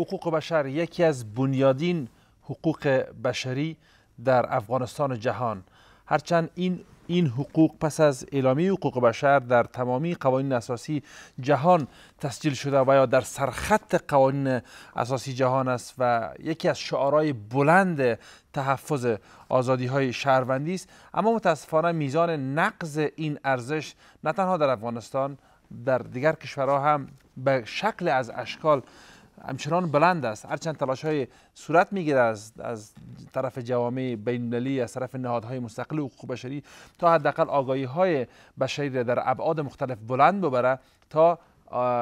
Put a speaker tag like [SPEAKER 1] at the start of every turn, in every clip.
[SPEAKER 1] حقوق بشر یکی از بنیادین حقوق بشری در افغانستان و جهان هرچند این این حقوق پس از اعلامیه حقوق بشر در تمامی قوانین اساسی جهان تسجیل شده و یا در سرخط قوانین اساسی جهان است و یکی از شعارهای بلند تحفظ آزادی های شهروندی است اما متاسفانه میزان نقض این ارزش نه تنها در افغانستان در دیگر کشورها هم به شکل از اشکال همچنان بلند است هرچند تلاش های صورت میگیره از, از طرف جوامع بین از طرف نهادهای مستقل حقوق بشری تا حداقل آگاهی های بشری در ابعاد مختلف بلند ببره تا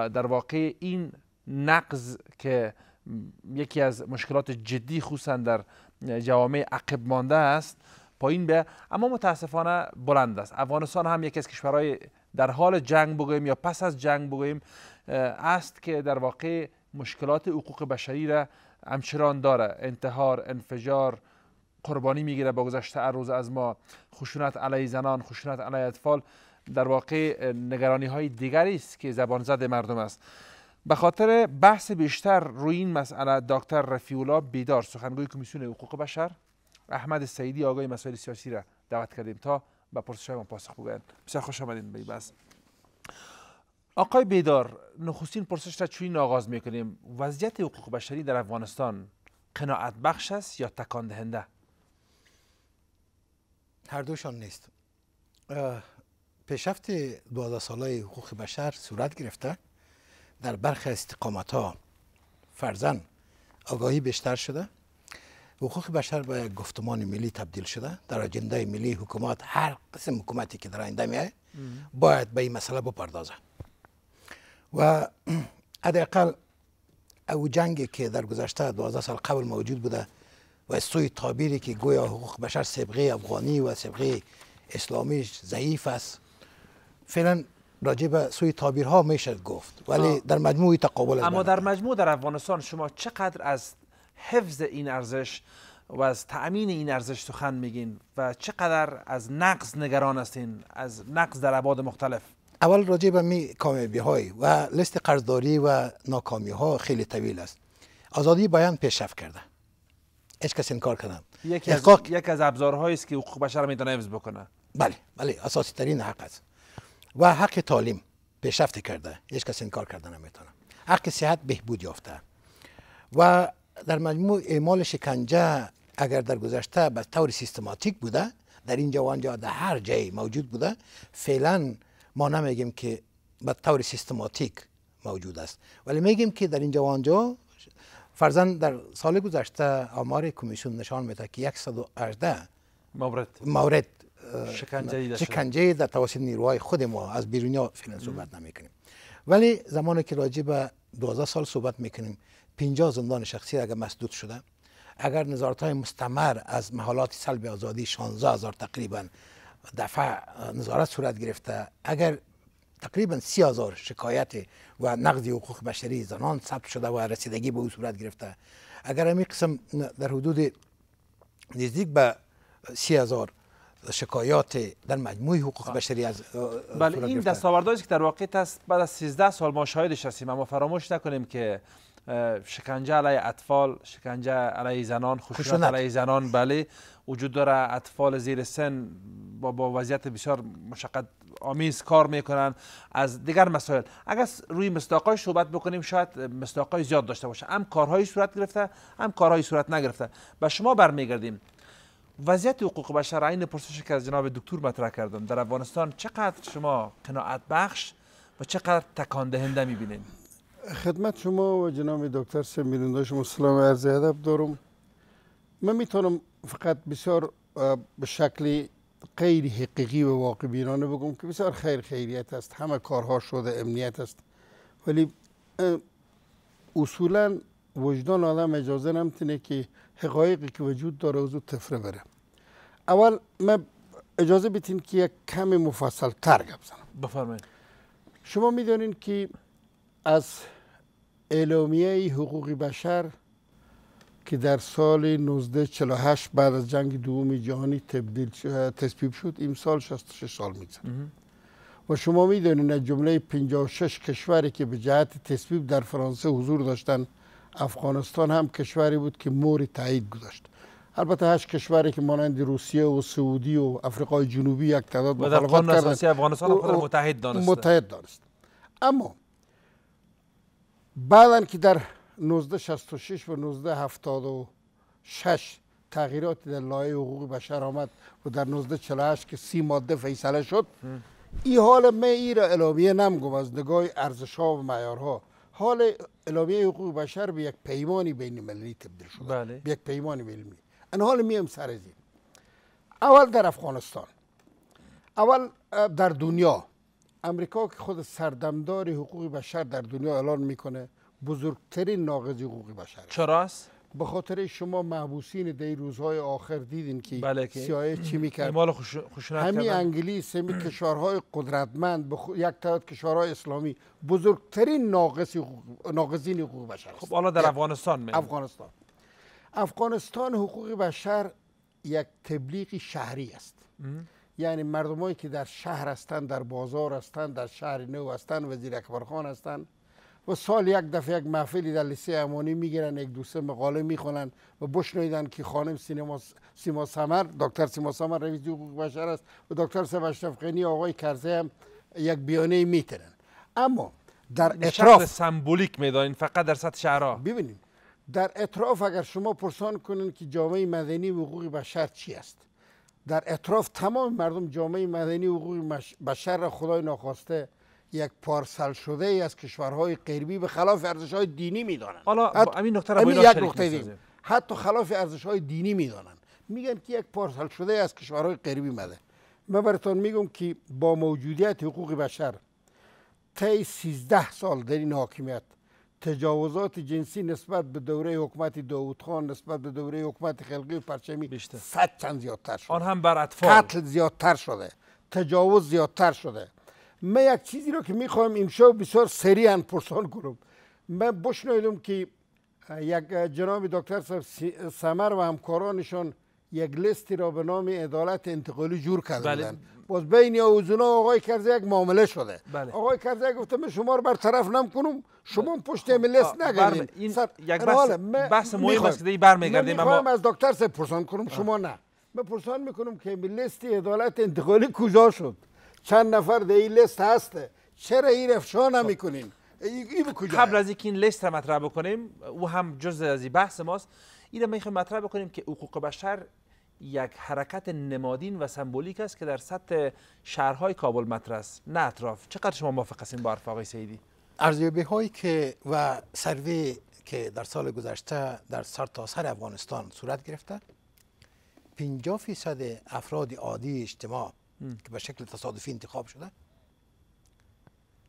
[SPEAKER 1] در واقع این نقض که یکی از مشکلات جدی خصوصا در جوامع عقب مانده است پایین به اما متاسفانه بلند است افغانستان هم یکی از کشورهای در حال جنگ بگویم یا پس از جنگ بگویم است که در واقع مشکلات حقوق بشری را همچنان داره انتحار انفجار قربانی میگیره با گذشته روز از ما خشونت علی زنان خشونت علی اطفال در واقع نگرانی های دیگری است که زبان زد مردم است به خاطر بحث بیشتر روی این مسئله دکتر رفیولا بیدار سخنگوی کمیسیون حقوق بشر احمد سیدی آقای مسائل سیاسی را دعوت کردیم تا به پرسش ما پاسخ بگویند بسیار خوش آمدید به آقای بیدار نخستین پرسش را چنین آغاز میکنیم وضعیت حقوق بشری در افغانستان قناعت بخش است یا تکان دهنده هر دوشان نیست
[SPEAKER 2] پیشرفت 12 ساله حقوق بشر صورت گرفته در برخی استقامت ها فرزن آگاهی بیشتر شده حقوق بشر به یک گفتمان ملی تبدیل شده در اجنده ملی حکومت هر قسم حکومتی که در آینده باید به این مسئله بپردازه و حداقل او جنگی که در گذشته 12 سال قبل موجود بوده و سوی تابیری که گویا حقوق بشر سبقه افغانی و سبقه اسلامی ضعیف است فعلا راجع به سوی تابیرها میشه گفت
[SPEAKER 1] ولی در مجموع تقابل اما در مجموع در افغانستان شما چقدر از حفظ این ارزش و از تأمین این ارزش سخن میگین و چقدر از نقض نگران هستین از نقض در ابعاد مختلف
[SPEAKER 2] اول راجع به می کامیابی های و لیست قرضداری و ناکامی ها خیلی طویل است آزادی بیان پیشرفت کرده هیچ کسی انکار کنم
[SPEAKER 1] یکی از یک از ابزارهایی است که حقوق بشر میتونه حفظ بکنه
[SPEAKER 2] بله بله اساسی ترین حق است و حق تعلیم پیشرفت کرده هیچ کسی کار کرده نمیتونه حق صحت بهبود یافته و در مجموع اعمال شکنجه اگر در گذشته به طور سیستماتیک بوده در اینجا و آنجا در هر جای موجود بوده فعلا ما نمیگیم که به طور سیستماتیک موجود است ولی میگیم که در اینجا و آنجا فرزن در سال گذشته آمار کمیسیون نشان میده که 118 مورد مورد شکنجه در توسط نیروهای خود ما از بیرونی فعلا صحبت نمیکنیم ولی زمانی که راجع به 12 سال صحبت میکنیم 50 زندان شخصی اگر مسدود شده اگر نظارت های مستمر از محالات سلب آزادی 16 هزار تقریبا دفع نظارت صورت گرفته اگر تقریبا سی هزار شکایت و نقض حقوق بشری زنان ثبت شده و رسیدگی به او صورت گرفته اگر همین قسم در حدود نزدیک به سی هزار شکایات در مجموع حقوق خب. بشری از بله این
[SPEAKER 1] دستاوردهایی که در واقع است بعد از 13 سال ما شاهدش هستیم اما فراموش نکنیم که شکنجه علی اطفال شکنجه علی زنان خشونت علی زنان بله وجود داره اطفال زیر سن با, با وضعیت بسیار مشقت آمیز کار میکنن از دیگر مسائل اگر روی مصداقای صحبت بکنیم شاید مصداقای زیاد داشته باشه هم کارهایی صورت گرفته هم کارهایی صورت نگرفته با شما برمیگردیم وضعیت حقوق بشر عین پرسشی که از جناب دکتر مطرح کردم در افغانستان چقدر شما قناعت بخش و چقدر تکان دهنده میبینید
[SPEAKER 3] خدمت شما و جناب دکتر سیم شما سلام عرض ادب دارم من میتونم فقط بسیار به شکل غیر حقیقی و واقع بینانه بگم که بسیار خیر خیریت است همه کارها شده امنیت است ولی اصولا وجدان آدم اجازه نمیتونه که حقایقی که وجود داره از تفره بره اول من اجازه بتین که یک کم مفصل تر گپ بفرمایید شما میدانین که از اعلامیه حقوق بشر که در سال 1948 بعد از جنگ دوم جهانی تبدیل تصویب شد امسال 66 سال میگذره و شما میدونید از جمله 56 کشوری که به جهت تصویب در فرانسه حضور داشتند افغانستان هم کشوری بود که مور تایید گذاشت البته هشت کشوری که مانند روسیه و سعودی و آفریقای جنوبی یک تعداد مخالفت کردند افغانستان خود متحد دانست متحد دانست اما بعدا که در 1966 و 1976 تغییرات در لایه حقوق بشر آمد و در 1948 که سی ماده فیصله شد این حال من ای را الامیه نمگم از نگاه ارزش ها و معیارها حال اعلامیه حقوق بشر به یک پیمانی بین المللی تبدیل شد بله. به یک پیمانی بین ان حال میم سر اول در افغانستان اول در دنیا امریکا که خود سردمدار حقوق بشر در دنیا اعلان میکنه بزرگترین ناقض حقوق بشر
[SPEAKER 1] است؟ به
[SPEAKER 3] خاطر شما محبوسین دی روزهای آخر دیدین که بله سیاه چی میکرد مال همین انگلیس همی کشورهای قدرتمند بخ... یک تعداد کشورهای اسلامی بزرگترین ناقص حقوق... حقوق بشر است. خب
[SPEAKER 1] حالا در افغانستان افغانستان
[SPEAKER 3] افغانستان حقوق بشر یک تبلیغ شهری است یعنی مردمایی که در شهر هستند در بازار هستند در شهر نو هستند وزیر اکبر هستند و سال یک دفعه یک محفلی در لیسه امانی میگیرن یک دو سه مقاله میخوانند و بشنویدن که خانم سینما سیما سمر دکتر سیما سمر رئیس حقوق بشر است و دکتر سب آقای کرزه هم یک بیانیه میترن اما در اطراف
[SPEAKER 1] سمبولیک میدانین فقط در سطح شهرها ببینید
[SPEAKER 3] در اطراف اگر شما پرسان کنین که جامعه مدنی و حقوق بشر چی است در اطراف تمام مردم جامعه مدنی حقوق بشر خدای ناخواسته یک پارسل شده ای از کشورهای غربی به خلاف ارزش های دینی میدانند حالا همین نقطه را حتی خلاف ارزش های دینی میدانند میگن که یک پارسل شده ای از کشورهای غربی مده من براتون میگم که با موجودیت حقوق بشر طی 13 سال در این حاکمیت تجاوزات جنسی نسبت به دوره حکومت داوود خان نسبت به دوره حکومت خلقی و پرچمی بیشتر. چند زیادتر
[SPEAKER 1] شده آن هم بر اطفال قتل زیادتر
[SPEAKER 3] شده تجاوز زیادتر شده ما یک چیزی رو که میخوام امشب بسیار ان پرسان کنم من بشنویدم که یک جناب دکتر سمر و همکارانشان یک لستی را به نام عدالت انتقالی جور کردند بله. باز بین یا اوزونا آقای یک معامله شده بله. آقای کرزی گفته من شما رو برطرف کنم شما پشت ملس نگردید این سر... یک بحث, بحث مهم است که برمیگردیم من از دکتر سه پرسان کنم شما نه من پرسان میکنم که لیست عدالت انتقالی کجا شد چند نفر در این لیست هسته چرا این افشا
[SPEAKER 1] خب. کجا قبل از اینکه این لست رو مطرح بکنیم او هم جز از بحث ماست این را میخوایم مطرح بکنیم که حقوق بشر یک حرکت نمادین و سمبولیک است که در سطح شهرهای کابل مطرح است نه اطراف چقدر شما موافق هستین با حرف آقای سیدی ارزیابی هایی که و سروی که در سال گذشته در سرتاسر سر افغانستان
[SPEAKER 2] صورت گرفته 50 فیصد افراد عادی اجتماع که به شکل تصادفی انتخاب شده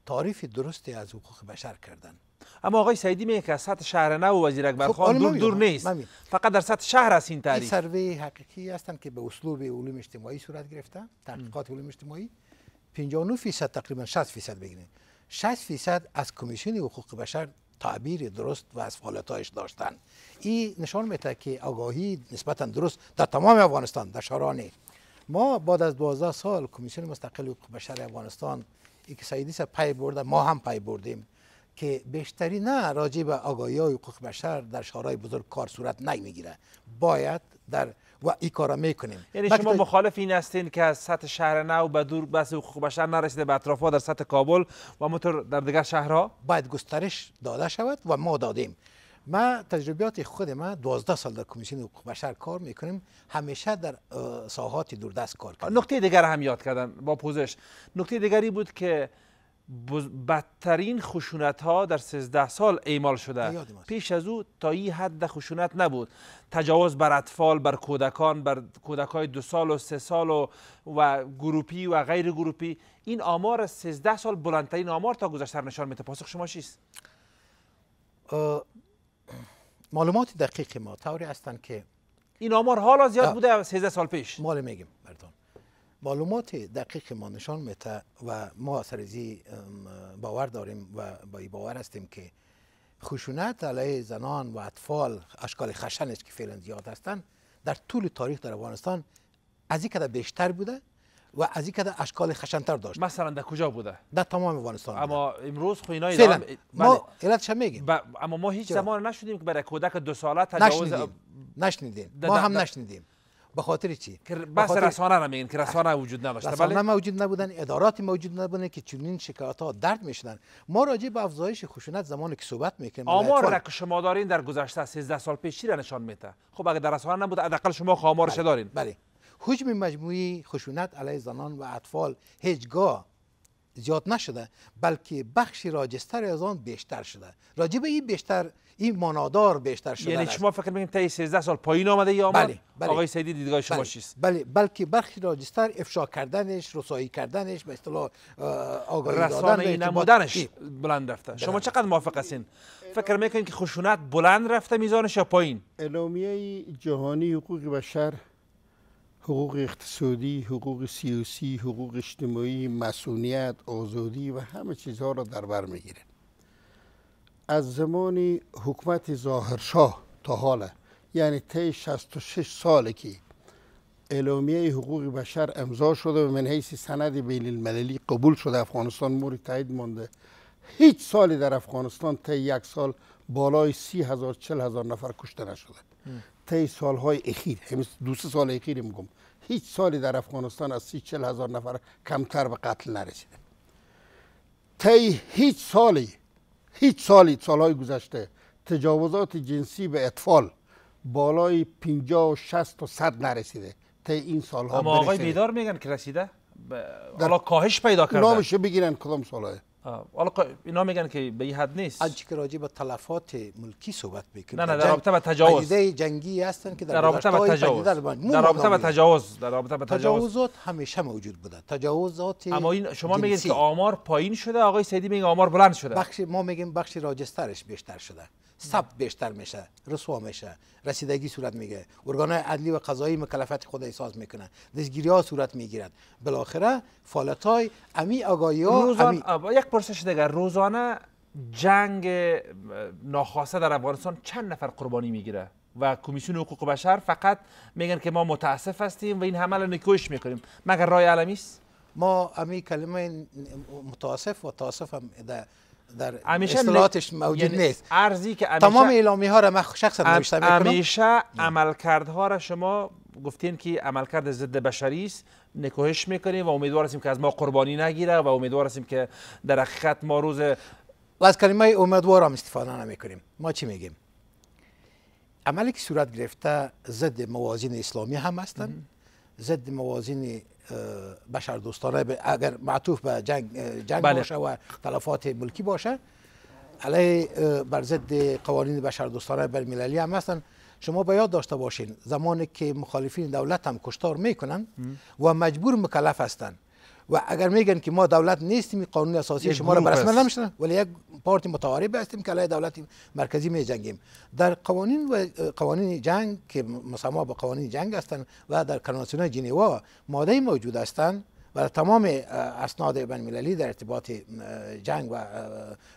[SPEAKER 2] تعریف درستی از حقوق
[SPEAKER 1] بشر کردن اما آقای سعیدی میگه که از سطح شهر نه و وزیر اکبر خب، خان دور دور نیست فقط در سطح شهر است این تاریخ این
[SPEAKER 2] سروی حقیقی هستند که به اسلوب علوم اجتماعی صورت گرفته تحقیقات علوم اجتماعی 59 فیصد تقریبا 60 فیصد بگیریم 60 فیصد از کمیسیون حقوق بشر تعبیر درست و از فعالیتایش داشتن این نشان میده که آگاهی نسبتا درست در تمام افغانستان در شارانه ما بعد از 12 سال کمیسیون مستقل حقوق بشر افغانستان یک که سر پای برده ما هم پای بردیم که بیشتری نه راجع به آگاهی های حقوق بشر در شهرهای بزرگ کار صورت نمیگیره باید در و این کارا میکنیم یعنی شما
[SPEAKER 1] مخالف این هستین که از سطح شهر نو به دور بس حقوق بشر نرسیده به ها در سطح کابل و موتور در دیگر شهرها باید گسترش داده شود و ما دادیم ما تجربیات خود ما 12 سال در کمیسیون حقوق بشر کار میکنیم همیشه در ساحات دوردست کار کردیم نکته دیگر هم یاد کردن با پوزش نکته دیگری بود که بدترین خشونت ها در 13 سال ایمال شده پیش از او تا این حد خشونت نبود تجاوز بر اطفال بر کودکان بر کودکای دو سال و سه سال و, و گروپی و غیر گروپی این آمار 13 سال بلندترین آمار تا گذشته نشان میده پاسخ شما چیست
[SPEAKER 2] معلومات دقیق ما طوری هستند که این آمار حالا زیاد بوده 13 سال پیش مال میگیم مردم معلومات دقیق ما نشان میته و ما زی باور داریم و با ای باور هستیم که خشونت علیه زنان و اطفال اشکال خشن که فعلا زیاد هستند در طول تاریخ در افغانستان از این کده بیشتر بوده و از این کده اشکال تر داشت مثلا در کجا بوده در تمام افغانستان
[SPEAKER 1] اما امروز خو خب اینا فعلا ما علتش بله. میگیم اما ما هیچ زمان نشدیم که برای کودک دو ساله تجاوز ما هم نشنیدیم
[SPEAKER 2] به خاطر چی که بحث رسانه
[SPEAKER 1] را میگن که رسانه وجود نداشته رسانه بله؟
[SPEAKER 2] موجود نبودن اداراتی موجود نبودن که چنین شکایات ها درد میشدن ما راجع به افزایش خشونت زمانی که صحبت میکنیم آمار را
[SPEAKER 1] که شما دارین در گذشته 13 سال پیش نشان میده خب اگر در رسانه نبود حداقل شما آمارش بله، دارین بله
[SPEAKER 2] حجم مجموعی خشونت علیه زنان و اطفال هیچگاه زیاد نشده بلکه بخشی راجستر از آن
[SPEAKER 1] بیشتر شده
[SPEAKER 2] راجب این بیشتر این مانادار بیشتر شده یعنی شما
[SPEAKER 1] فکر میکنید تا 13 سال پایین آمده یا آمد بله،, بله، آقای سیدی دیدگاه شما بله، چیست
[SPEAKER 2] بله بلکه بخشی راجستر افشا کردنش رسایی کردنش به اصطلاح
[SPEAKER 1] آگاهی رسانه نمودنش بلند رفته بله. شما چقدر موافق هستین فکر میکنید که خشونت بلند رفته میزانش یا پایین اعلامیه
[SPEAKER 3] جهانی حقوق بشر حقوق اقتصادی، حقوق سیاسی، حقوق اجتماعی، مسئولیت، آزادی و همه چیزها را در بر میگیره از زمان حکومت ظاهرشاه تا حالا یعنی طی 66 ساله که اعلامیه حقوق بشر امضا شده و من حیث سند بین المللی قبول شده افغانستان موری تایید مانده هیچ سالی در افغانستان طی یک سال بالای سی هزار چل هزار نفر کشته نشده طی سالهای اخیر همین یعنی دو سال اخیر میگم هیچ سالی در افغانستان از سی چل هزار نفر کمتر به قتل نرسیده طی هیچ سالی هیچ سالی سالهای گذشته تجاوزات جنسی به اطفال بالای 50 و 60 و 100 نرسیده طی این سالها اما آقای بیدار
[SPEAKER 1] میگن که رسیده حالا کاهش پیدا کرده نامش
[SPEAKER 3] بگیرن کدام سالهای
[SPEAKER 1] حالا اینا میگن که به این حد نیست آنچه که راجع به تلفات ملکی صحبت میکنه نه نه در رابطه با تجاوز
[SPEAKER 2] جنگی هستن که در رابطه با تجاوز در رابطه با تجاوز در
[SPEAKER 1] رابطه با تجاوز تجاوزات
[SPEAKER 2] همیشه موجود بوده
[SPEAKER 1] تجاوزات اما این شما میگید که آمار پایین شده آقای سیدی میگه آمار بلند شده بخش ما
[SPEAKER 2] میگیم بخش راجسترش بیشتر شده ثبت بیشتر میشه رسوا میشه رسیدگی صورت میگه ارگان عدلی و قضایی مکلفت خود احساس میکنه دستگیری ها صورت میگیرد بالاخره فالت های امی آگاهی ها امی...
[SPEAKER 1] یک پرسش دیگر روزانه جنگ ناخواسته در افغانستان چند نفر قربانی میگیره و کمیسیون حقوق بشر فقط میگن که ما متاسف هستیم و این حمل نکوش میکنیم مگر رای علمی است ما امی کلمه متاسف و تاسف هم در همیشه
[SPEAKER 2] اصطلاحاتش موجود یعنی نیست ارزی که تمام اعلامی ها را من شخصا نوشته میکنم همیشه
[SPEAKER 1] ها را شما گفتین که عملکرد ضد بشری است نکوهش میکنیم و امیدوار هستیم که از ما قربانی نگیره و امیدوار هستیم که در حقیقت ما روز و از
[SPEAKER 2] کلمه هم استفاده نمیکنیم ما چی میگیم
[SPEAKER 1] عملی که صورت گرفته
[SPEAKER 2] ضد موازین اسلامی هم هستن ضد موازین بشر دوستانه اگر معطوف به جنگ, جنگ بله. باشه و تلفات ملکی باشه علیه بر ضد قوانین بشر دوستانه بر مللی هم هستن شما به یاد داشته باشین زمانی که مخالفین دولت هم کشتار میکنن و مجبور مکلف هستند و اگر میگن که ما دولت نیستیم قانون اساسی شما را برسمه نمیشن ولی یک پارتی متعارب هستیم که علیه دولت مرکزی می در قوانین و قوانین جنگ که مسما به قوانین جنگ هستند و در کنوانسیون جنیوا ماده موجود هستند و تمام اسناد بین در ارتباط جنگ و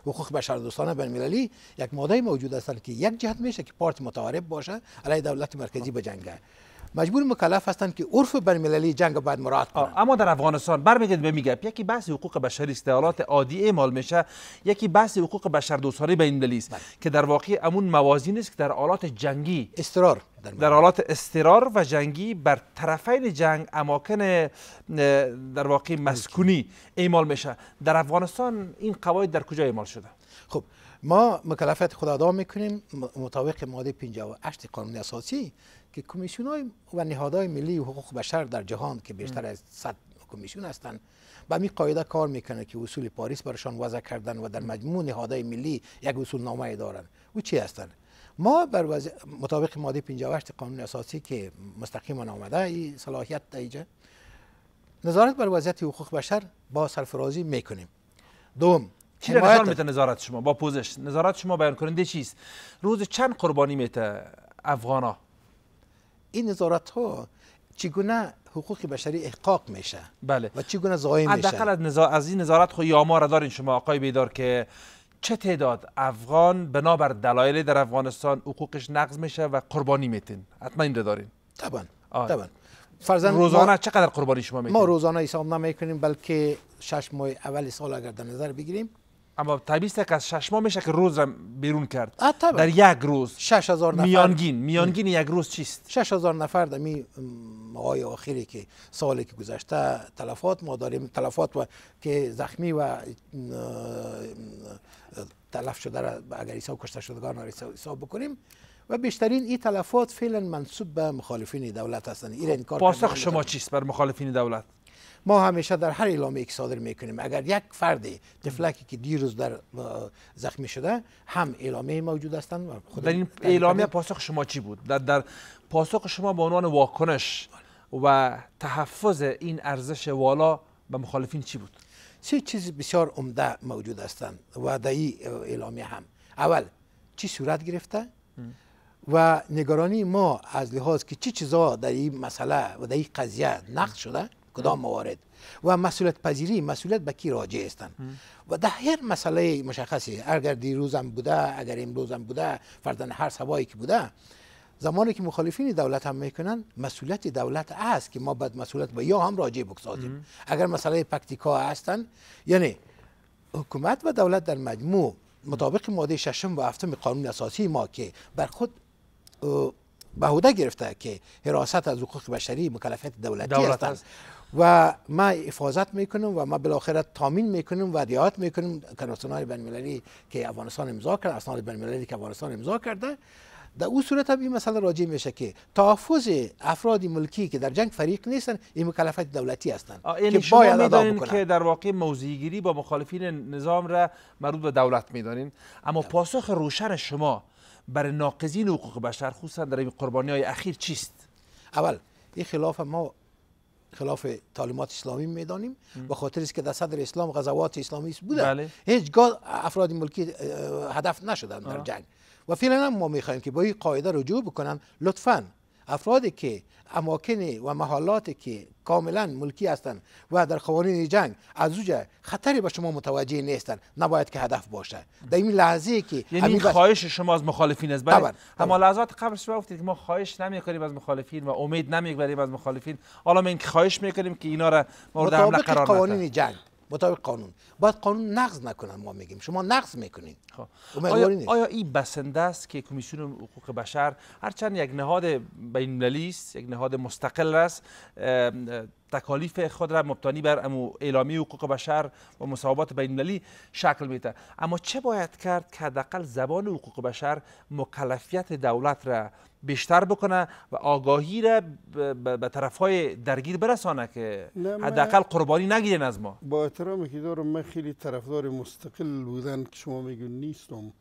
[SPEAKER 2] حقوق بشر دوستانه بین المللی یک ماده موجود است که یک جهت میشه که پارت متعارب باشه علیه دولت
[SPEAKER 1] مرکزی جنگه مجبور مکلف هستند که عرف ملی جنگ بعد مراعات کنند اما در افغانستان برمیگرد به میگه یکی بحث حقوق بشر استعالات عادی اعمال میشه یکی بحث حقوق بشر دوستانه این است بله. که در واقع امون موازین است که در آلات جنگی استرار در, حالات استرار و جنگی بر طرفین جنگ اماکن در واقع مسکونی اعمال میشه در افغانستان این قواعد در کجا اعمال شده
[SPEAKER 2] خب ما مکلفیت خود ادا میکنیم مطابق ماده 58 قانون اساسی که کمیسیون های و نهادهای ملی حقوق بشر در جهان که بیشتر از 100 کمیسیون هستند به می قاعده کار میکنه که اصول پاریس برشان وضع کردن و در مجموع نهادهای ملی یک اصول نامه دارن و چی هستند ما بر وز... مطابق ماده 58 قانون اساسی که مستقیما آمده این صلاحیت ایجا نظارت بر وضعیت حقوق بشر با سرفرازی
[SPEAKER 1] میکنیم دوم
[SPEAKER 2] چی حمایت...
[SPEAKER 1] نظارت شما با پوزش نظارت شما بیان کننده چیست روز چند قربانی میته افغانا این نظارت ها چگونه حقوق بشری احقاق میشه بله
[SPEAKER 2] و چگونه ضایع میشه از,
[SPEAKER 1] نزا... از این نظارت خو آمار دارین شما آقای بیدار که چه تعداد افغان بنابر دلایل در افغانستان حقوقش نقض میشه و قربانی میتین حتما این رو دارین طبعا آره. طبعا فرزن روزانه ما... چقدر قربانی شما میتین ما
[SPEAKER 2] روزانه حساب
[SPEAKER 1] نمیکنیم بلکه شش ماه اول سال اگر در
[SPEAKER 2] نظر بگیریم
[SPEAKER 1] اما تبعیض که از شش ماه میشه که روز بیرون کرد در یک روز 6000 نفر میانگین میانگین یک روز
[SPEAKER 2] چیست 6000 نفر در می ماهای آخری که سالی که گذشته تلفات ما داریم تلفات و که زخمی و تلف شده را اگر حساب کشته شدگان را حساب بکنیم و بیشترین این تلفات فعلا منصوب به مخالفین دولت هستند این خب، کار پاسخ شما
[SPEAKER 1] چیست بر مخالفین دولت
[SPEAKER 2] ما همیشه در هر اعلامی که صادر میکنیم اگر یک فردی دفلکی که دیروز در زخمی
[SPEAKER 1] شده هم اعلامیه موجود هستند خود در این اعلامیه پاسخ شما چی بود در, پاسخ شما به عنوان واکنش و تحفظ این ارزش والا به مخالفین چی بود سه چیز بسیار عمده موجود هستند و در این اعلامیه
[SPEAKER 2] هم اول چی صورت گرفته و نگرانی ما از لحاظ که چه چی چیزا در این مسئله و در این قضیه نقد شده کدام موارد و مسئولیت پذیری مسئولیت به کی راجع هستند و در هر مسئله مشخصی اگر دیروز هم بوده اگر امروز هم بوده فردا هر سبایی که بوده زمانی که مخالفین دولت هم میکنن مسئولیت دولت است که ما بعد مسئولیت به یا هم راجع بگذاریم اگر مسئله پکتیکا هستند یعنی حکومت و دولت در مجموع مطابق ماده ششم و هفتم قانون اساسی ما که بر خود بهوده گرفته که حراست از حقوق بشری مکلفیت دولتی دولت و ما حفاظت میکنیم و ما بالاخره تامین میکنیم و رعایت میکنیم کنوانسیون بین که افغانستان امضا کرد اسناد بین که افغانستان امضا کرده در او صورت هم این مسئله راجع میشه که تحفظ افراد ملکی که در جنگ فریق نیستن این مکلفت دولتی هستند یعنی که شما باید که
[SPEAKER 1] در واقع موضعیگیری با مخالفین نظام را مربوط به دولت میدانین اما پاسخ روشن شما بر ناقضین حقوق بشر خصوصا در این قربانی های اخیر چیست اول این خلاف ما خلاف تعلیمات اسلامی میدانیم
[SPEAKER 2] به خاطر است که در صدر اسلام غزوات اسلامی بوده بله. هیچگاه افراد ملکی هدف نشدن در جنگ و فعلا ما میخواهیم که با این قاعده رجوع بکنن لطفاً افرادی که اماکن و محالاتی که کاملا ملکی هستند و در قوانین جنگ از اوجه خطری به شما متوجه نیستن نباید که هدف باشه در این
[SPEAKER 1] لحظه که یعنی خواهش شما از مخالفین است بله اما لحظات قبل شما گفتید که ما خواهش کنیم از مخالفین و امید نمیبریم از مخالفین حالا ما این خواهش میکنیم که اینا را مورد حمله قرار قوانین
[SPEAKER 2] جنگ مطابق قانون باید قانون نقض نکنن ما میگیم شما نقض میکنین
[SPEAKER 1] خب. آیا, آیا این بسنده است که کمیسیون حقوق بشر هرچند یک نهاد بین است یک نهاد مستقل است تکالیف خود را مبتنی بر امو اعلامی حقوق بشر و مساوات بین شکل میده اما چه باید کرد که حداقل زبان حقوق بشر مکلفیت دولت را بیشتر بکنه و آگاهی را به طرف های درگیر برسانه که حداقل قربانی نگیرن از ما
[SPEAKER 3] با احترامی که خیلی طرفدار مستقل بودن که شما میگون نیستم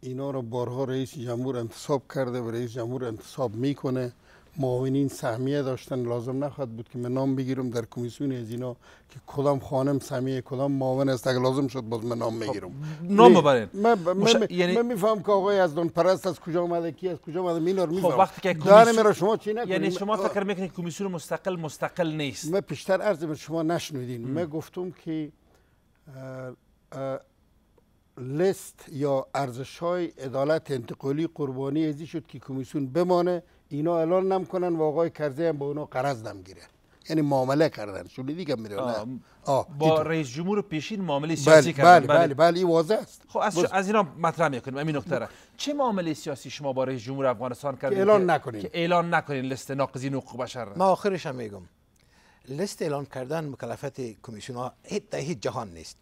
[SPEAKER 3] اینا رو بارها رئیس جمهور انتصاب کرده و رئیس جمهور انتصاب میکنه معاونین سهمیه داشتن لازم نخواهد بود که من نام بگیرم در کمیسیون از اینا که کدام خانم سهمیه کدام معاون است اگر لازم شد باز من نام خب، میگیرم نام ببرین من, یعنی- میفهم که آقای از دون پرست از کجا آمده کی از کجا آمده مینا رو میفهم خب وقتی که کمیسیون را شما چی یعنی شما فکر میکنید کمیسیون مستقل مستقل نیست من بیشتر عرض شما نشنیدین من گفتم که لست یا ارزش های عدالت انتقالی قربانی ازی شد که کمیسیون بمانه اینا اعلان نم کنن و آقای کرزی هم با اونا قرض نم گیره یعنی معامله کردن شونی دیگه میره
[SPEAKER 1] با رئیس جمهور پیشین معامله بله، سیاسی کردن بله،, بله بله بله, این واضح است خب از, از اینا مطرح میکنیم این نکته چه معامله سیاسی شما با رئیس جمهور افغانستان کردین اعلان نکنین که اعلان نکنین لست ناقضین حقوق بشر ما
[SPEAKER 2] آخرش هم میگم لست اعلان کردن مکلفت کمیسیون ها هیچ در جهان نیست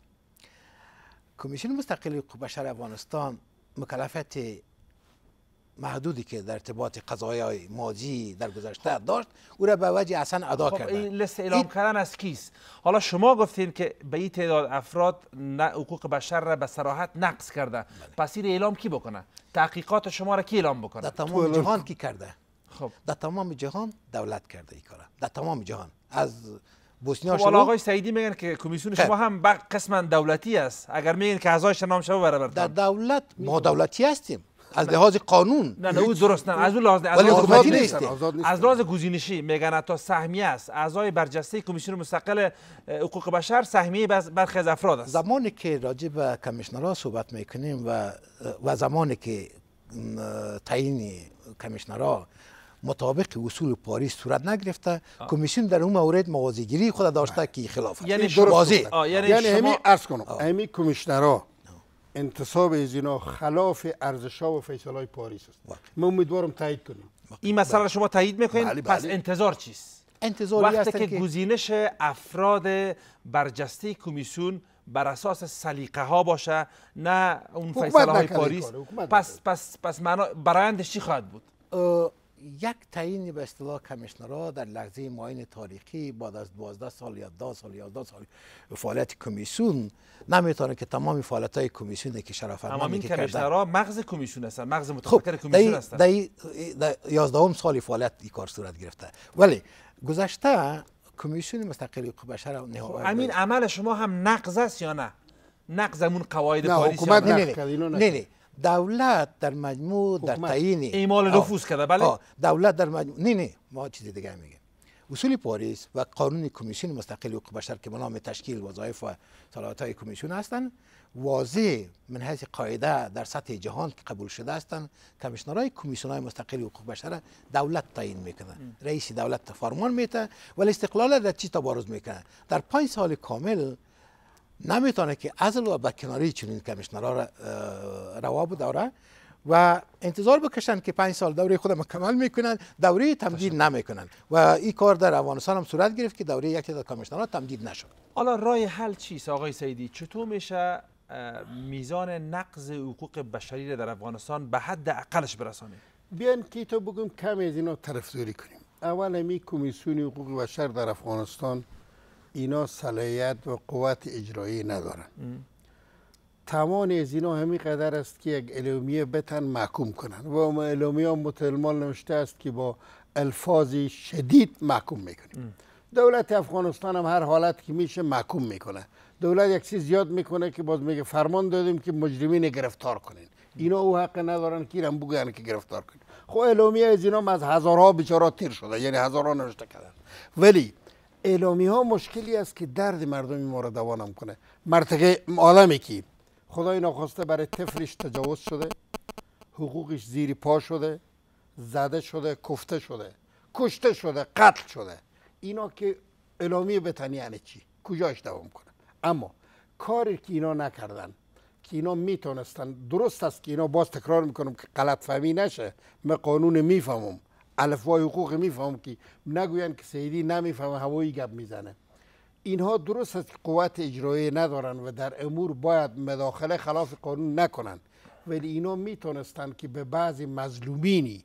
[SPEAKER 2] کمیسیون مستقل حقوق بشر افغانستان مکلفت محدودی که در ارتباط قضایای ماضی
[SPEAKER 1] در گذشته داشت
[SPEAKER 2] او را به وجه اصلا ادا خب کرده
[SPEAKER 1] این اعلام کردن از کیست حالا شما گفتین که به این تعداد افراد حقوق بشر را به صراحت نقص کرده بله. پس این اعلام کی بکنه تحقیقات شما را کی اعلام بکنه در تمام جهان کی کرده
[SPEAKER 2] خب. در تمام جهان دولت کرده این کارا در تمام جهان از بوسنی خب آقای
[SPEAKER 1] سعیدی میگن که کمیسیون خب. شما هم قسم دولتی است اگر میگن که اعضایش نام شما برابر در دولت ما دولتی هستیم از لحاظ قانون نه نه او درست نه از اون لحاظ از لحاظ نیست از لحاظ گزینشی میگن تا سهمیه است اعضای برجسته کمیسیون مستقل حقوق بشر سهمیه برخی از افراد است
[SPEAKER 2] زمانی که راجع به کمیشنرها صحبت میکنیم و و زمانی که تعیین کمیشنرا، مطابق اصول پاریس صورت نگرفته کمیسیون در اون مورد موازیگیری خود داشته که خلاف
[SPEAKER 1] یعنی واضح یعنی, یعنی شما... همین
[SPEAKER 2] عرض کنم همین کمیشنرها انتصاب از
[SPEAKER 3] اینا خلاف ارزشا و فیصله های پاریس است من امیدوارم تایید کنیم
[SPEAKER 1] این مسئله شما تایید میکنید بله، پس بله. انتظار چیست انتظار وقتی که, که گزینش افراد برجسته کمیسیون بر اساس سلیقه ها باشه نه اون فیصله های پاریس پس پس پس برایندش چی خواهد بود یک
[SPEAKER 2] تعیین به اصطلاح کمیشنرها در لحظه معین تاریخی بعد از 12 سال یا 10 سال یا 10 سال فعالیت کمیسیون نمیتونه که تمام فعالیت های کمیسیون که شرف فرمانی که کمیشنرها
[SPEAKER 1] مغز کمیسیون هستن مغز متفکر خب، کمیسیون هستن
[SPEAKER 2] در 11 سال فعالیت این کار
[SPEAKER 1] صورت گرفته
[SPEAKER 2] ولی گذشته کمیسیون مستقل حقوق بشر همین
[SPEAKER 1] خب، عمل شما هم نقض است یا نه نقض قواعد پاریس نه نه نه
[SPEAKER 2] دولت در مجموع خب، در خب، تعیین ایمال نفوذ کرده بله دولت در مجموع نه نه ما چیز دیگه میگیم اصول پاریس و قانون کمیسیون مستقل حقوق بشر که به تشکیل وظایف و صلاحیت های کمیسیون هستند واضح من حیث قاعده در سطح جهان که قبول شده هستند کمیشنرهای کمیسیون های مستقل حقوق بشر دولت تعیین میکنه رئیس دولت فرمان میده ولی استقلال در چی تبارز میکنه در پنج سال کامل نمیتونه که از و به کناری چنین کمیشنرا را روا داره و انتظار بکشن که پنج سال دوره خود مکمل میکنن دوره تمدید نمیکنن و این کار در افغانستان هم صورت گرفت که دوره یک تعداد کمیشنرها تمدید نشد
[SPEAKER 1] حالا رای حل چیست آقای سیدی چطور میشه میزان نقض حقوق بشری در افغانستان به حد اقلش برسانیم
[SPEAKER 3] بیان که تو بگم کم از اینا طرفداری کنیم اول می کمیسیون حقوق بشر در افغانستان اینا صلاحیت و قوت اجرایی ندارن تمام از اینا همین قدر است که یک اعلامیه بتن محکوم کنن و ما اعلامیه متلمال نوشته است که با الفاظ شدید محکوم میکنیم دولت افغانستان هم هر حالت که میشه محکوم میکنه دولت یک چیز زیاد میکنه که باز میگه فرمان دادیم که مجرمین گرفتار کنین اینا او حق ندارن که ایران بگن که گرفتار کنین خب اعلامیه از اینا از هزارها بیچارا تیر شده یعنی هزارها نوشته کردن ولی اعلامی ها مشکلی است که درد مردم ما را دوانم کنه مرتقه عالمی که خدای ناخواسته برای طفلش تجاوز شده حقوقش زیر پا شده زده شده کفته شده کشته شده قتل شده اینا که اعلامی بتنی یعنی چی کجاش دوام کنه اما کاری که اینا نکردن که اینا میتونستن درست است که اینا باز تکرار میکنم که غلط فهمی نشه من قانون میفهمم الفوای حقوق میفهم که نگویند که سیدی نمیفهمه هوایی گپ میزنه اینها درست است که قوت اجرایی ندارن و در امور باید مداخله خلاف قانون نکنند ولی اینها میتونستند که به بعضی مظلومینی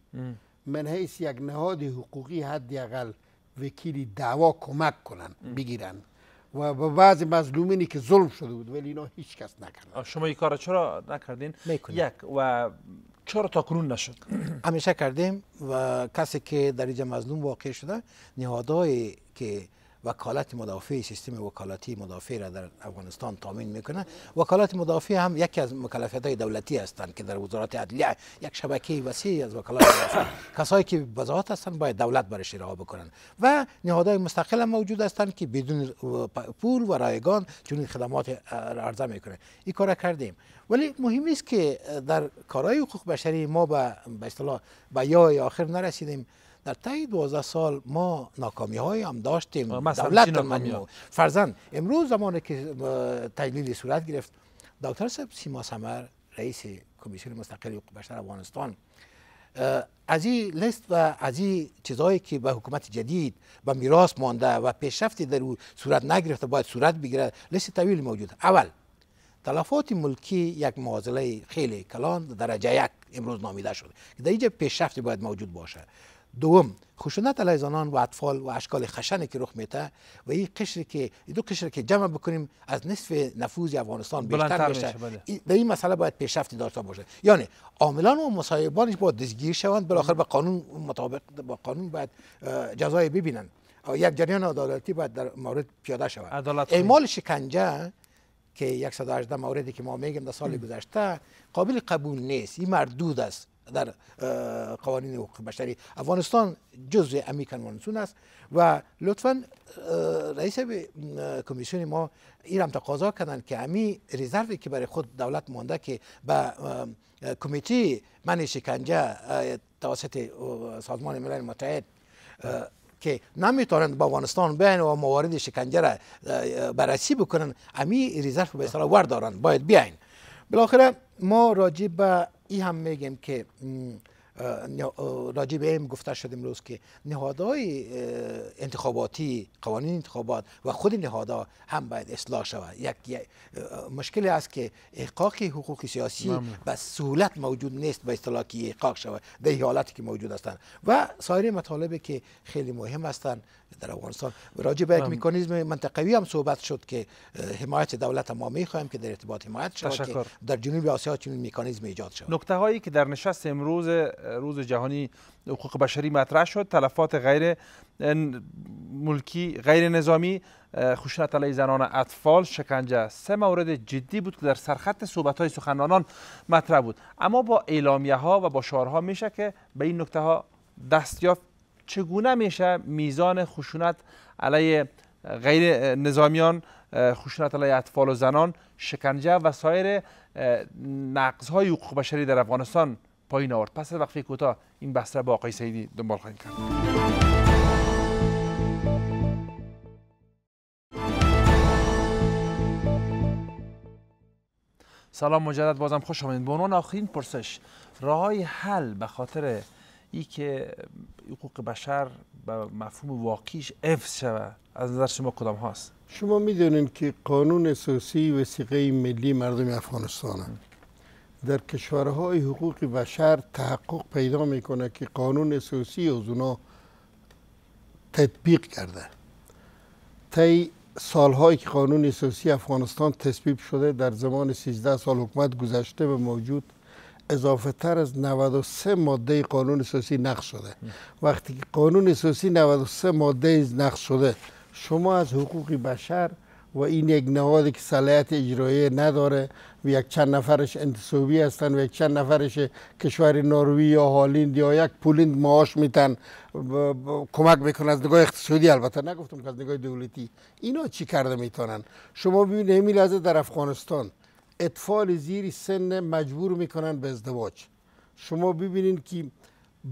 [SPEAKER 3] من حیث یک نهاد حقوقی حداقل وکیلی دعوا کمک کنن بگیرن و به بعضی مظلومینی که ظلم شده بود ولی اینا هیچ کس
[SPEAKER 1] نکردن شما این کار چرا نکردین؟ یک و چرا تا نشد همیشه کردیم و کسی که
[SPEAKER 2] در اینجا مظلوم واقع شده نهادهای که وکالت مدافع سیستم وکالتی مدافع را در افغانستان تامین میکنه وکالت مدافع هم یکی از مکلفیت های دولتی هستند که در وزارت عدلیه یک شبکه وسیع از وکالت مدافع کسایی که بزاعت هستند باید دولت برش راه بکنن و نهادهای مستقل هم موجود هستند که بدون پول و رایگان چنین خدمات عرضه میکنه این کار کردیم ولی مهم است که در کارهای حقوق بشری ما به به اصطلاح به یای آخر نرسیدیم در طی 12 سال ما ناکامی های هم داشتیم دولت فرزن امروز زمانی که تجلیل صورت گرفت دکتر سب سیما سمر رئیس کمیسیون مستقل حقوق بشر افغانستان از این لیست و از این چیزهایی که به حکومت جدید و میراث مانده و پیشرفتی در او صورت نگرفته باید صورت بگیره لست طویل موجود اول تلفات ملکی یک معاضله خیلی کلان درجه یک امروز نامیده شده که در اینجا پیشرفتی باید موجود باشه دوم خشونت علیه زنان و اطفال و اشکال خشنی که رخ میته و این قشر که دو قشر که جمع بکنیم از نصف نفوذ افغانستان بیشتر بشه در بله. این مسئله باید پیشرفتی داشته باشه یعنی عاملان و مصاحبانش باید دستگیر شوند بالاخره به با قانون مطابق با قانون باید جزای ببینند یک جریان عدالتی باید در مورد پیاده شود اعمال شکنجه که 118 موردی که ما میگیم در سال گذشته قابل قبول نیست این مردود است در قوانین حقوق بشری افغانستان جزء امی کنوانسون است و لطفا رئیس کمیسیون ما این هم تقاضا کردن که امی ریزروی که برای خود دولت مانده که به کمیتی من شکنجه توسط سازمان ملل متحد که نمیتونند با افغانستان بین و موارد شکنجه را بررسی بکنن امی ریزرف به اصطلاح وردارن باید بیاین بالاخره ما راجع به ای هم میگیم که راجع به این گفته شد امروز که نهادهای انتخاباتی قوانین انتخابات و خود نهادها هم باید اصلاح شود یک مشکلی است که احقاق حقوق سیاسی و سهولت موجود نیست به اصطلاح که احقاق شود در حالتی که موجود هستند و سایر مطالبی که خیلی مهم هستند در افغانستان راجع به یک مکانیزم منطقوی هم صحبت شد که حمایت دولت ما میخوایم که در ارتباط حمایت شود که در جنوب آسیا چنین میکانیزم
[SPEAKER 1] ایجاد شود نکته هایی که در نشست امروز روز جهانی حقوق بشری مطرح شد تلفات غیر ملکی غیر نظامی خشونت علیه زنان اطفال شکنجه سه مورد جدی بود که در سرخط صحبت های سخنرانان مطرح بود اما با اعلامیه ها و با شعارها میشه که به این نکته ها دست یافت چگونه میشه میزان خشونت علیه غیر نظامیان خشونت علیه اطفال و زنان شکنجه و سایر های حقوق بشری در افغانستان پایین آورد پس از وقفه کوتاه این بحث را با آقای سیدی دنبال خواهیم کرد سلام مجدد بازم خوش آمدید به عنوان آخرین پرسش راه حل به خاطر ای که حقوق بشر به مفهوم واقعیش افز شود از نظر شما کدام هاست شما میدونین
[SPEAKER 3] که قانون اساسی سیقه ملی مردم افغانستان در کشورهای حقوق بشر تحقق پیدا میکنه که قانون اساسی از اونا تطبیق کرده طی سالهایی که قانون اساسی افغانستان تصویب شده در زمان 13 سال حکومت گذشته به موجود اضافه تر از 93 ماده قانون اساسی نقش شده وقتی که قانون اساسی 93 ماده نقش شده شما از حقوق بشر و این یک نهادی که صلاحیت اجرایی نداره و یک چند نفرش انتصابی هستند و یک چند نفرش کشور نروژ یا هالند یا یک پولند معاش میتن کمک میکنن از نگاه اقتصادی البته نگفتم که از نگاه دولتی اینا چی کرده میتونن شما ببینید همین لحظه در افغانستان اطفال زیر سن مجبور میکنن به ازدواج شما ببینید که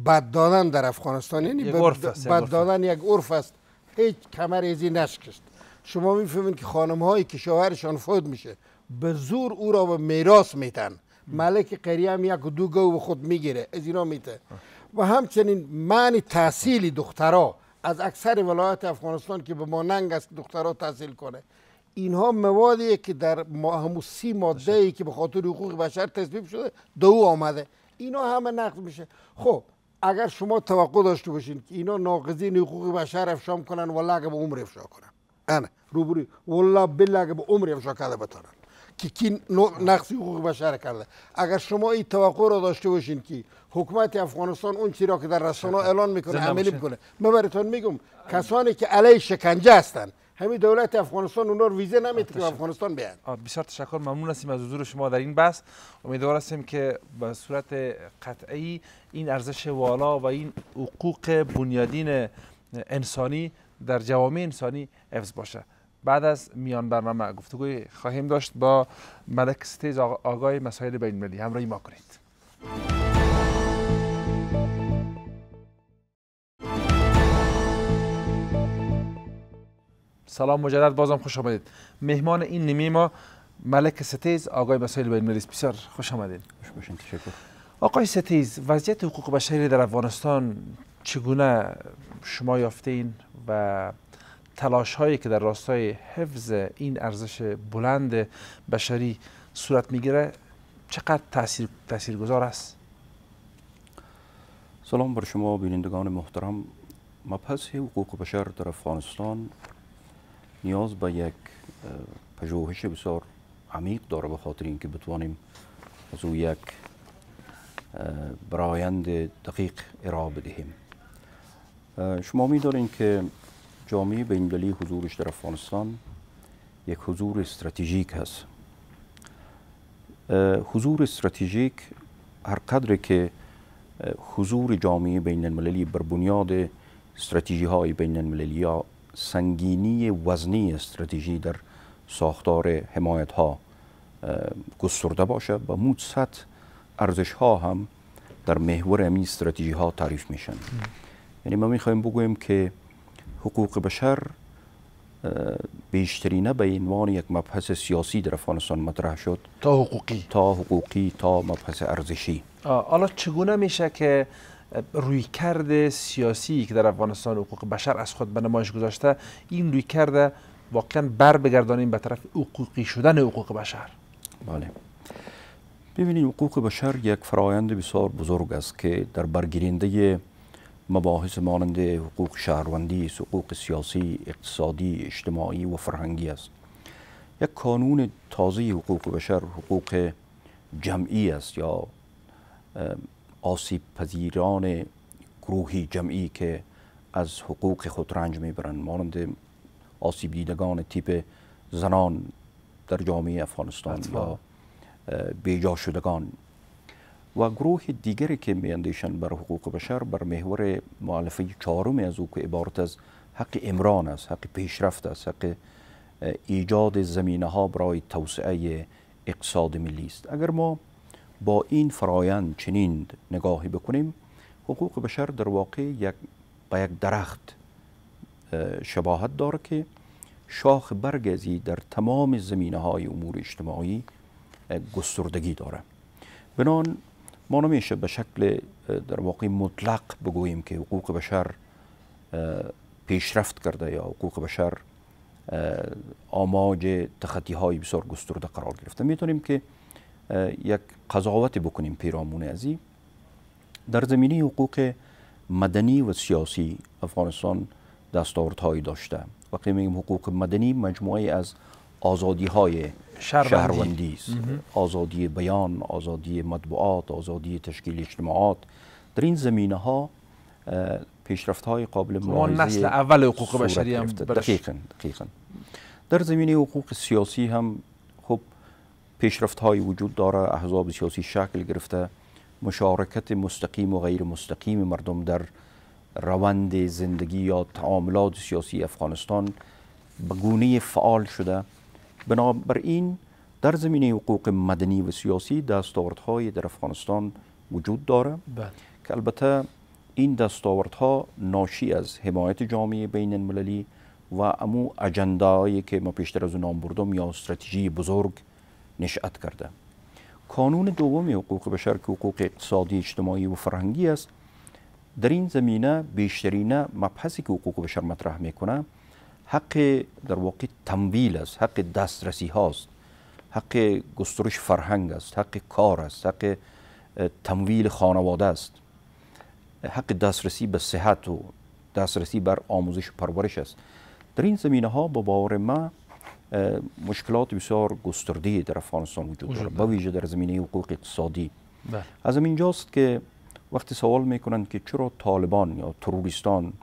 [SPEAKER 3] بددادن در افغانستان یعنی بددادن یک عرف است هیچ کمر ازی نشکست شما میفهمین که خانم هایی که شوهرشان فوت میشه به زور او را به میراث میتن ملک قریه هم یک دو گو خود میگیره از اینا میته و همچنین معنی تحصیل دخترها از اکثر ولایت افغانستان که به ما ننگ است دخترها تحصیل کنه اینها موادیه که در همون سی ماده ای که به خاطر حقوق بشر تصویب شده دو آمده اینا همه نقد میشه خب اگر شما توقع داشته باشین که اینا ناقضین حقوق بشر افشام کنن والله اگه به عمر افشا کنن انا یعنی روبری والله بالله اگه به عمر افشا کرده بتانن که کی نقض حقوق بشر کرده اگر شما این توقع رو داشته باشین که حکومت افغانستان اون چیزی را که در رسانه اعلان میکنه عملی میکنه من براتون میگم کسانی که علی شکنجه هستند همین دولت افغانستان اونا رو ویزه نمیده که افغانستان بیان
[SPEAKER 1] آره، بسیار تشکر ممنون هستیم از حضور شما در این بحث امیدوار هستیم که به صورت قطعی این ارزش والا و این حقوق بنیادین انسانی در جوامع انسانی حفظ باشه بعد از میان برنامه گفتگوی خواهیم داشت با ملک ستیز آقای مسائل بین ملی همراهی ما کنید سلام مجدد بازم خوش آمدید مهمان این نیمه ما ملک ستیز آقای مسائل بین بسیار خوش آمدید خوش
[SPEAKER 4] باشین تشکر
[SPEAKER 1] آقای ستیز وضعیت حقوق بشری در افغانستان چگونه شما یافتین و تلاش هایی که در راستای حفظ این ارزش بلند بشری صورت میگیره چقدر تاثیر
[SPEAKER 4] تاثیرگذار است سلام بر شما بینندگان محترم مبحث حقوق بشر در افغانستان نیاز به یک پژوهش بسیار عمیق داره به خاطر اینکه بتوانیم از او یک برایند دقیق ارائه بدهیم شما میدارین که جامعه بینالمللی حضورش در افغانستان یک حضور استراتژیک هست حضور استراتژیک هر قدر که حضور جامعه بین المللی بر بنیاد استراتژی های بین المللی سنگینی وزنی استراتژی در ساختار حمایت ها گسترده باشه و موجصد ارزش ها هم در محور این استراتژی ها تعریف میشن یعنی ما میخوایم بگوییم که حقوق بشر بیشترینه به عنوان یک مبحث سیاسی در افغانستان مطرح شد تا حقوقی تا حقوقی تا مبحث ارزشی
[SPEAKER 1] حالا چگونه میشه که رویکرد سیاسی که در افغانستان حقوق بشر از خود به نمایش گذاشته این کرده واقعا بر بگردانیم به طرف حقوقی شدن حقوق بشر
[SPEAKER 4] بله ببینید حقوق بشر یک فرایند بسیار بزرگ است که در برگیرنده مباحث مانند حقوق شهروندی حقوق سیاسی اقتصادی اجتماعی و فرهنگی است یک کانون تازه حقوق بشر حقوق جمعی است یا آسیب پذیران گروهی جمعی که از حقوق خود رنج میبرند مانند آسیب دیدگان تیپ زنان در جامعه افغانستان یا بیجا شدگان و گروه دیگری که میاندیشن بر حقوق بشر بر محور معالفه چهارم از او که عبارت از حق امران است حق پیشرفت است حق ایجاد زمینه ها برای توسعه اقتصاد ملی است اگر ما با این فرایند چنین نگاهی بکنیم حقوق بشر در واقع یک با یک درخت شباهت داره که شاخ برگزی در تمام زمینه های امور اجتماعی گستردگی داره بنان ما نمیشه به شکل در واقع مطلق بگوییم که حقوق بشر پیشرفت کرده یا حقوق بشر آماج تخطی های بسیار گسترده قرار گرفته میتونیم که یک قضاوت بکنیم پیرامون ازی در زمینه حقوق مدنی و سیاسی افغانستان دستاوردهایی داشته وقتی میگیم حقوق مدنی مجموعه از آزادی های شهروندی است آزادی بیان آزادی مطبوعات آزادی تشکیل اجتماعات در این زمینه ها پیشرفت های قابل ملاحظه نسل اول حقوق بشری هم دقیقا در زمینه حقوق سیاسی هم پیشرفت وجود داره احزاب سیاسی شکل گرفته مشارکت مستقیم و غیر مستقیم مردم در روند زندگی یا تعاملات سیاسی افغانستان به گونه فعال شده بنابراین در زمینه حقوق مدنی و سیاسی دستاوردهای در افغانستان وجود داره بله. که البته این دستاوردها ناشی از حمایت جامعه بین المللی و امو اجندایی که ما پیشتر از نام بردم یا استراتژی بزرگ نشأت کرده قانون دوم حقوق بشر که حقوق اقتصادی اجتماعی و فرهنگی است در این زمینه بیشترین مبحثی که حقوق بشر مطرح میکنه حق در واقع تمویل است حق دسترسی هاست حق گسترش فرهنگ است حق کار است حق تمویل خانواده است حق دسترسی به صحت و دسترسی بر آموزش و پرورش است در این زمینه ها با باور ما مشکلات بسیار گسترده در افغانستان وجود دارد با ویژه در زمینه حقوق اقتصادی بله. از اینجاست که وقتی سوال میکنند که چرا طالبان یا تروریستان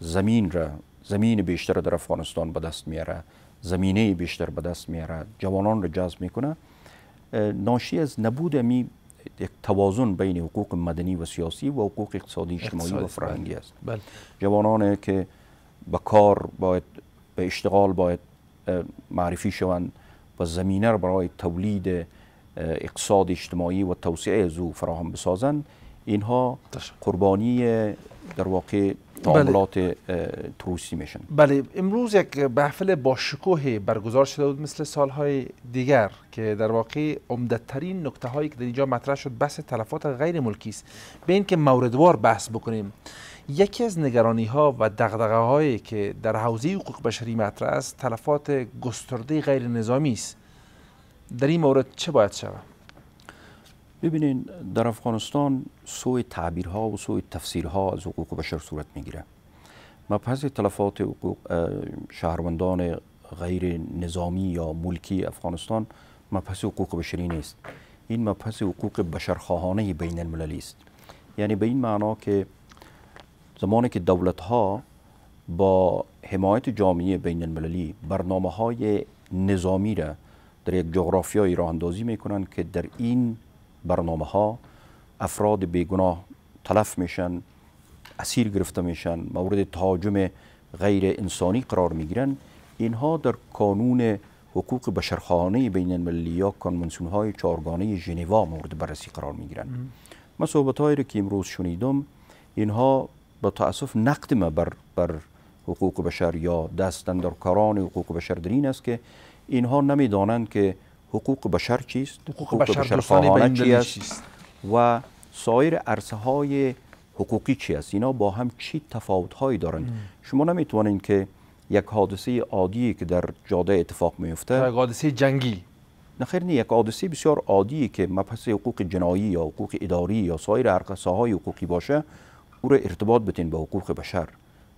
[SPEAKER 4] زمین را زمین بیشتر در افغانستان به دست میاره زمینه بیشتر به دست میاره جوانان را جذب میکنه ناشی از نبود می یک توازن بین حقوق مدنی و سیاسی و حقوق اقتصادی اجتماعی و فرهنگی است جوانان که به کار باید به اشتغال باید معرفی شوند و زمینه را برای تولید اقتصاد اجتماعی و توسعه زو فراهم بسازند اینها قربانی در واقع بله. تعاملات بله. میشن
[SPEAKER 1] بله امروز یک محفل باشکوه برگزار شده بود مثل سالهای دیگر که در واقع عمدترین نکته هایی که در اینجا مطرح شد بحث تلفات غیر ملکی است به اینکه موردوار بحث بکنیم یکی از نگرانی ها و دغدغه هایی که در حوزه حقوق بشری مطرح است تلفات گسترده
[SPEAKER 4] غیر نظامی است در این مورد چه باید شود ببینین در افغانستان سوی تعبیرها و سوی تفسیرها از حقوق بشر صورت میگیره مبحث تلفات حقوق شهروندان غیر نظامی یا ملکی افغانستان مبحث حقوق بشری نیست این مبحث حقوق بشرخواهانه بین المللی است یعنی به این معنا که زمانی که دولت ها با حمایت جامعه بین المللی برنامه های نظامی را در یک جغرافیای راه اندازی که در این برنامه ها افراد بیگناه تلف میشن اسیر گرفته میشن مورد تهاجم غیر انسانی قرار میگیرن اینها در کانون حقوق بشرخانه بین المللی یا کانونسون های چارگانه ژنوا مورد بررسی قرار میگیرن من صحبت هایی که امروز شنیدم اینها با تاسف نقد ما بر, بر حقوق بشر یا کاران حقوق بشر در این است که اینها نمیدانند که حقوق بشر چیست حقوق, بشر, بشر خواهانه و سایر عرصه های حقوقی چیست است اینا با هم چی تفاوت هایی دارند شما نمیتوانید که یک حادثه عادی که در جاده اتفاق میفته یک حادثه جنگی خیر نه یک حادثه بسیار عادی که مبحث حقوق جنایی یا حقوق اداری یا سایر عرصه های حقوقی باشه را ارتباط بتین به حقوق بشر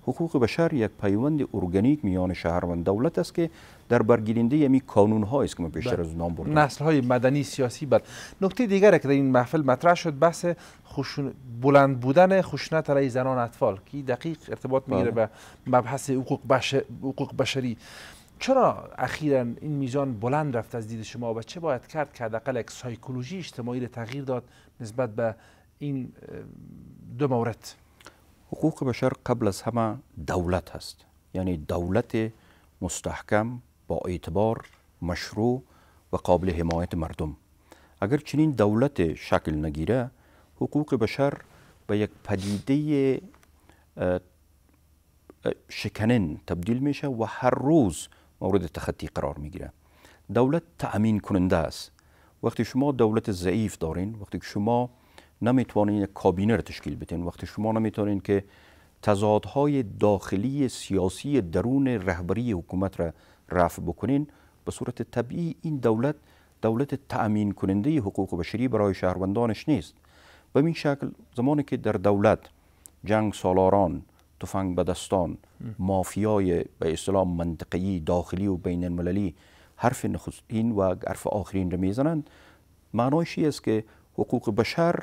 [SPEAKER 4] حقوق بشر یک پیوند ارگانیک میان شهروند دولت است که در برگیرنده یمی یعنی قانون ها است که ما بیشتر بله. از نام بردم
[SPEAKER 1] نسل های مدنی سیاسی بعد بله. نکته دیگر که در این محفل مطرح شد بحث خوشون... بلند بودن خشونت علی زنان اطفال که دقیق ارتباط بله. میگیره به مبحث حقوق, بشر... حقوق بشری چرا اخیرا این میزان بلند رفت از دید شما و چه باید کرد که حداقل یک سایکولوژی اجتماعی تغییر داد نسبت به این دو مورد
[SPEAKER 4] حقوق بشر قبل از همه دولت هست یعنی دولت مستحکم با اعتبار مشروع و قابل حمایت مردم اگر چنین دولت شکل نگیره حقوق بشر به یک پدیده شکنن تبدیل میشه و هر روز مورد تخطی قرار میگیره دولت تأمین کننده است وقتی شما دولت ضعیف دارین وقتی شما نمیتوانین یک کابینه رو تشکیل بتین وقتی شما نمیتوانین که تضادهای داخلی سیاسی درون رهبری حکومت را رفع بکنین به صورت طبیعی این دولت دولت تأمین کننده حقوق بشری برای شهروندانش نیست به این شکل زمانی که در دولت جنگ سالاران تفنگ بدستان مافیای به اسلام منطقی داخلی و بین المللی حرف نخستین و حرف آخرین را میزنند معنایش است که حقوق بشر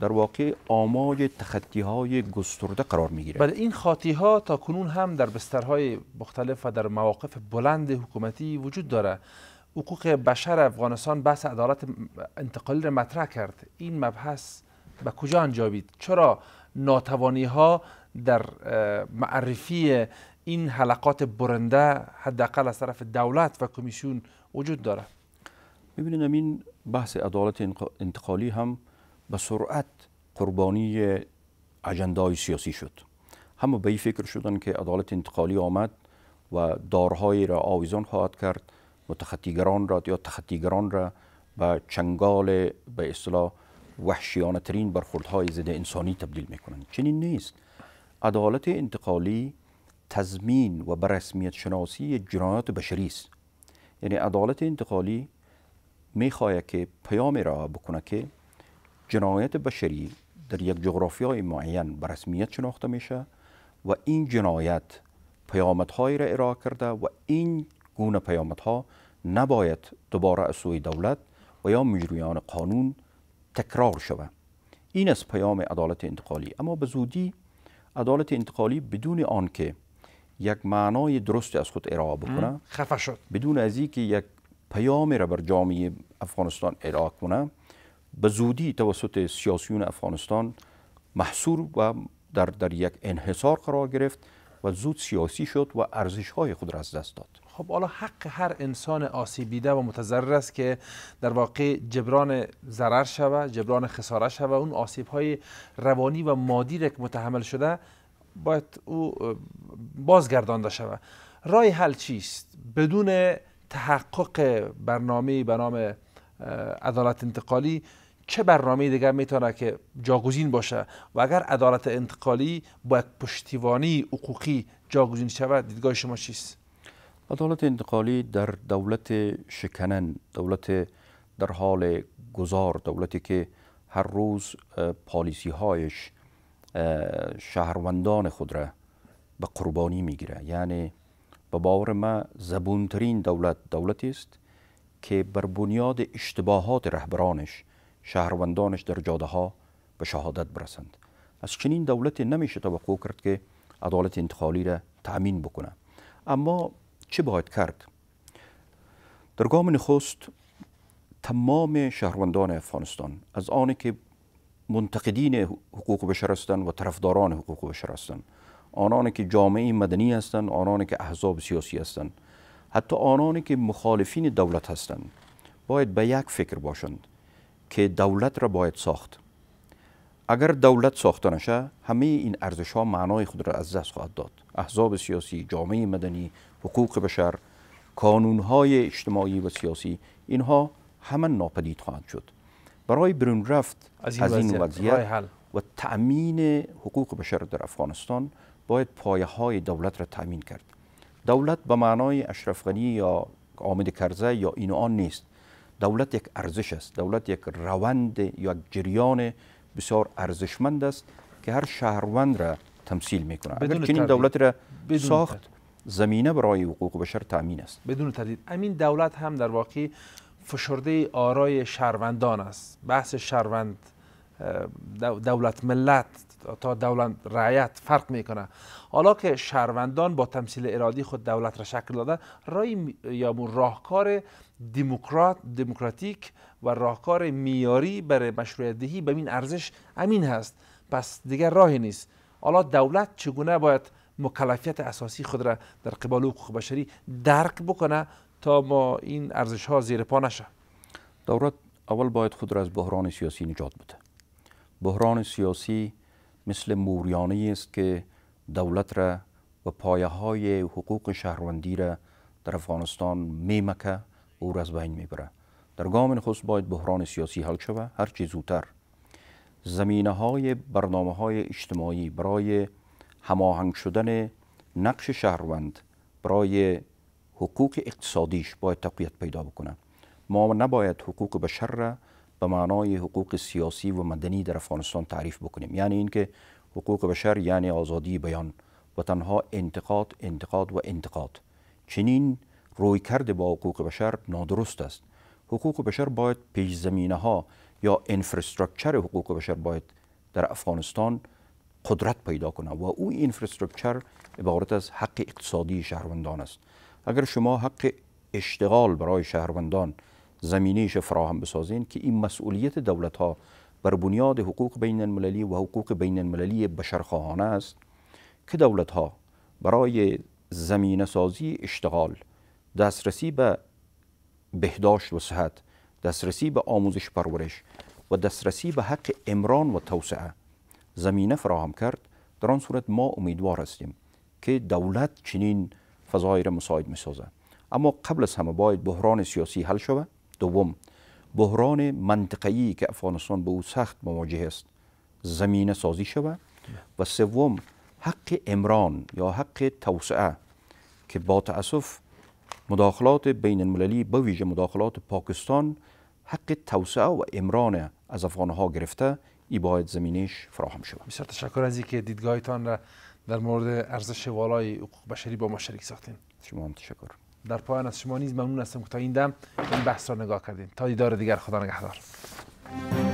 [SPEAKER 4] در واقع آماج تخطی های گسترده قرار می گیره
[SPEAKER 1] بله، این خاطی ها تا کنون هم در بسترهای مختلف و در مواقف بلند حکومتی وجود داره حقوق بشر افغانستان بحث عدالت انتقالی را مطرح کرد این مبحث به کجا انجامید چرا ناتوانی ها در معرفی این حلقات برنده حداقل از طرف دولت و کمیسیون وجود داره
[SPEAKER 4] ببینید این بحث عدالت انتقالی هم به سرعت قربانی اجندای سیاسی شد همه به این فکر شدن که عدالت انتقالی آمد و دارهای را آویزان خواهد کرد متخطیگران را یا تخطیگران را به چنگال به اصطلاح وحشیانه ترین برخوردهای ضد انسانی تبدیل میکنند چنین نیست عدالت انتقالی تضمین و به شناسی جنایات بشری است یعنی عدالت انتقالی میخواهد که پیامی را بکنه که جنایت بشری در یک جغرافیای معین به رسمیت شناخته میشه و این جنایت پیامدهایی را ارائه کرده و این گونه پیامدها نباید دوباره از سوی دولت و یا مجریان قانون تکرار شود این است پیام عدالت انتقالی اما به زودی عدالت انتقالی بدون آنکه یک معنای درست از خود ارائه بکنه خفه شد بدون از اینکه یک پیامی را بر جامعه افغانستان ارائه کنه به زودی توسط سیاسیون افغانستان محصور و در, در یک انحصار قرار گرفت و زود سیاسی شد و ارزش های خود را از دست داد
[SPEAKER 1] خب حالا حق هر انسان آسیبیده و متضرر است که در واقع جبران ضرر شوه جبران خساره شوه اون آسیب های روانی و مادی را که متحمل شده باید او بازگردانده شوه رای حل چیست بدون تحقق برنامه به نام عدالت انتقالی چه برنامه دیگر میتونه که جاگزین باشه و اگر عدالت انتقالی با یک پشتیوانی
[SPEAKER 4] حقوقی جاگزین شود دیدگاه شما چیست عدالت انتقالی در دولت شکنن دولت در حال گذار دولتی که هر روز پالیسی هایش شهروندان خود را به قربانی میگیره یعنی به باور ما زبونترین دولت دولتی است که بر بنیاد اشتباهات رهبرانش شهروندانش در جاده ها به شهادت برسند از چنین دولتی نمیشه توقع کرد که عدالت انتقالی را تأمین بکنه اما چه باید کرد در گام نخست تمام شهروندان افغانستان از آنی که منتقدین حقوق بشر هستند و طرفداران حقوق بشر هستند آنانی که جامعه مدنی هستند آنانی که احزاب سیاسی هستند حتی آنانی که مخالفین دولت هستند باید به یک فکر باشند که دولت را باید ساخت اگر دولت ساخته نشه همه این ارزش ها معنای خود را از دست خواهد داد احزاب سیاسی جامعه مدنی حقوق بشر کانون های اجتماعی و سیاسی اینها همه ناپدید خواهند شد برای برون رفت از این, این وضعیت و تأمین حقوق بشر در افغانستان باید پایه های دولت را تأمین کرد دولت به معنای اشرف یا عامد کرزه یا این آن نیست دولت یک ارزش است دولت یک روند یک جریان بسیار ارزشمند است که هر شهروند را تمثیل میکنه اگر چنین دولت را ساخت زمینه برای حقوق بشر تامین است
[SPEAKER 1] بدون تردید امین دولت هم در واقع فشرده آرای شهروندان است بحث شهروند دولت ملت تا دولت رعیت فرق میکنه حالا که شهروندان با تمثیل ارادی خود دولت را شکل داده، رای یا راهکار دموکرات دموکراتیک و راهکار میاری برای مشروعیت دهی به این ارزش امین هست پس دیگر راهی نیست حالا دولت چگونه باید مکلفیت اساسی خود را در قبال حقوق بشری درک بکنه تا ما این ارزش ها زیر پا نشه
[SPEAKER 4] دولت اول باید خود را از بحران سیاسی نجات بده بحران سیاسی مثل موریانه است که دولت را و پایه های حقوق شهروندی را در افغانستان میمکه او را از بین میبره در گام نخست باید بحران سیاسی حل شود هر زودتر زمینه های برنامه های اجتماعی برای هماهنگ شدن نقش شهروند برای حقوق اقتصادیش باید تقویت پیدا بکنه ما نباید حقوق بشر را به معنای حقوق سیاسی و مدنی در افغانستان تعریف بکنیم یعنی اینکه حقوق بشر یعنی آزادی بیان و تنها انتقاد انتقاد و انتقاد چنین روی کرده با حقوق بشر نادرست است حقوق بشر باید پیش زمینه ها یا انفرسترکچر حقوق بشر باید در افغانستان قدرت پیدا کنه و او انفرسترکچر عبارت از حق اقتصادی شهروندان است اگر شما حق اشتغال برای شهروندان زمینیش فراهم بسازین که این مسئولیت دولت ها بر بنیاد حقوق بین المللی و حقوق بین المللی بشرخواهانه است که دولت ها برای زمین سازی اشتغال دسترسی به بهداشت و صحت دسترسی به آموزش پرورش و دسترسی به حق امران و توسعه زمینه فراهم کرد در آن صورت ما امیدوار هستیم که دولت چنین فضای را مساعد می اما قبل از همه باید بحران سیاسی حل شود دوم بحران منطقه‌ای که افغانستان به او سخت مواجه است زمینه سازی شود و سوم حق امران یا حق توسعه که با تاسف مداخلات بین المللی به ویژه مداخلات پاکستان حق توسعه و امران از افغانها گرفته ای باید زمینش فراهم شود
[SPEAKER 1] بسیار تشکر از اینکه دیدگاهتان را در مورد ارزش والای حقوق بشری با ما شریک ساختین شما هم تشکر در پایان از شما نیز ممنون هستم که تا این دم این بحث را نگاه کردیم تا دیدار دیگر خدا نگهدار